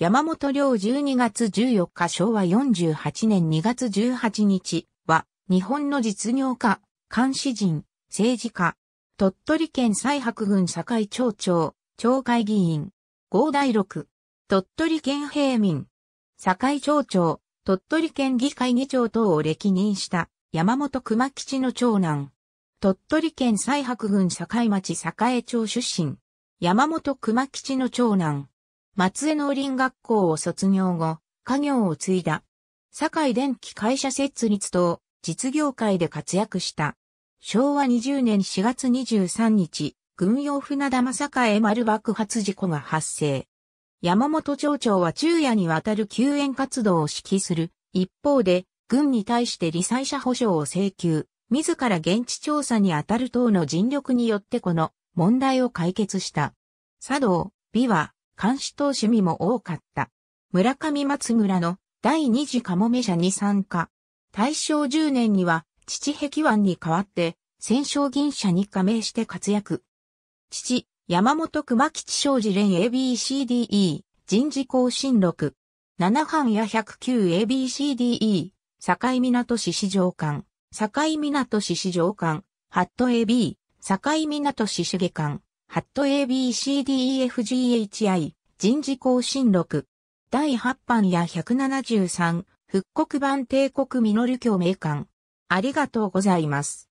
山本良12月14日昭和48年2月18日は、日本の実業家、監視人、政治家、鳥取県西白郡境町長、町会議員、合第六、鳥取県平民、境町長、鳥取県議会議長等を歴任した山本熊吉の長男、鳥取県西白郡境町栄町出身、山本熊吉の長男、松江農林学校を卒業後、家業を継いだ。堺電気会社設立と実業界で活躍した。昭和20年4月23日、軍用船玉へ丸爆発事故が発生。山本町長は昼夜にわたる救援活動を指揮する。一方で、軍に対して理災者保障を請求、自ら現地調査に当たる等の尽力によってこの問題を解決した。佐藤、美和、監視投手見も多かった。村上松村の第二次カモメ社に参加。大正10年には、父壁湾に代わって、戦勝銀社に加盟して活躍。父、山本熊吉商事連 ABCDE、人事更新録。七藩や 109ABCDE、境港市市場館、境港市市場館、ハット AB、境港市市下館、ハット ABCDEFGHI 人事更新録第8版や173復刻版帝国ミノル共鳴館ありがとうございます。